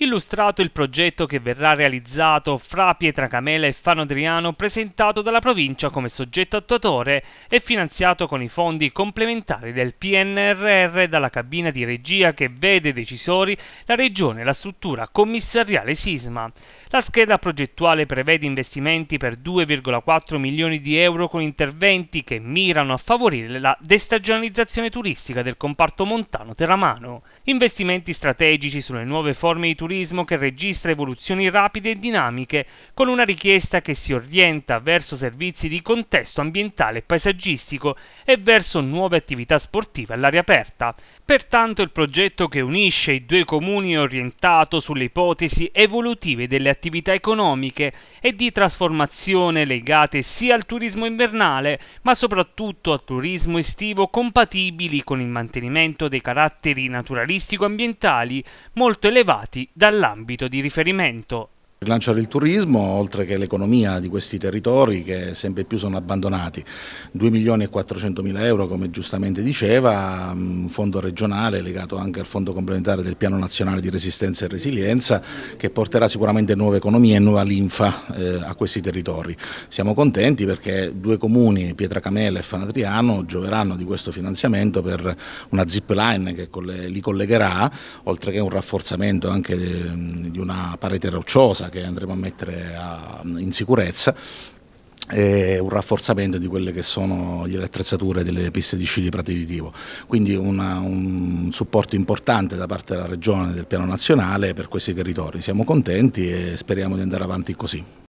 illustrato il progetto che verrà realizzato fra Pietracamela e Fano Adriano presentato dalla provincia come soggetto attuatore e finanziato con i fondi complementari del PNRR dalla cabina di regia che vede decisori la regione e la struttura commissariale sisma. La scheda progettuale prevede investimenti per 2,4 milioni di euro con interventi che mirano a favorire la destagionalizzazione turistica del comparto montano terramano. Investimenti strategici sulle nuove forme di turismo turismo che registra evoluzioni rapide e dinamiche, con una richiesta che si orienta verso servizi di contesto ambientale e paesaggistico e verso nuove attività sportive all'aria aperta. Pertanto il progetto che unisce i due comuni è orientato sulle ipotesi evolutive delle attività economiche e di trasformazione legate sia al turismo invernale, ma soprattutto al turismo estivo compatibili con il mantenimento dei caratteri naturalistico-ambientali molto elevati dall'ambito di riferimento Rilanciare il turismo, oltre che l'economia di questi territori che sempre più sono abbandonati. 2 milioni e 400 mila euro, come giustamente diceva, un fondo regionale legato anche al fondo complementare del Piano Nazionale di Resistenza e Resilienza, che porterà sicuramente nuove economie e nuova linfa eh, a questi territori. Siamo contenti perché due comuni, Pietracamela e Fanatriano, gioveranno di questo finanziamento per una zip line che li collegherà, oltre che un rafforzamento anche ehm, di una parete rocciosa che andremo a mettere a, in sicurezza e un rafforzamento di quelle che sono le attrezzature delle piste di sci di Pratilitivo. Quindi una, un supporto importante da parte della Regione e del Piano Nazionale per questi territori. Siamo contenti e speriamo di andare avanti così.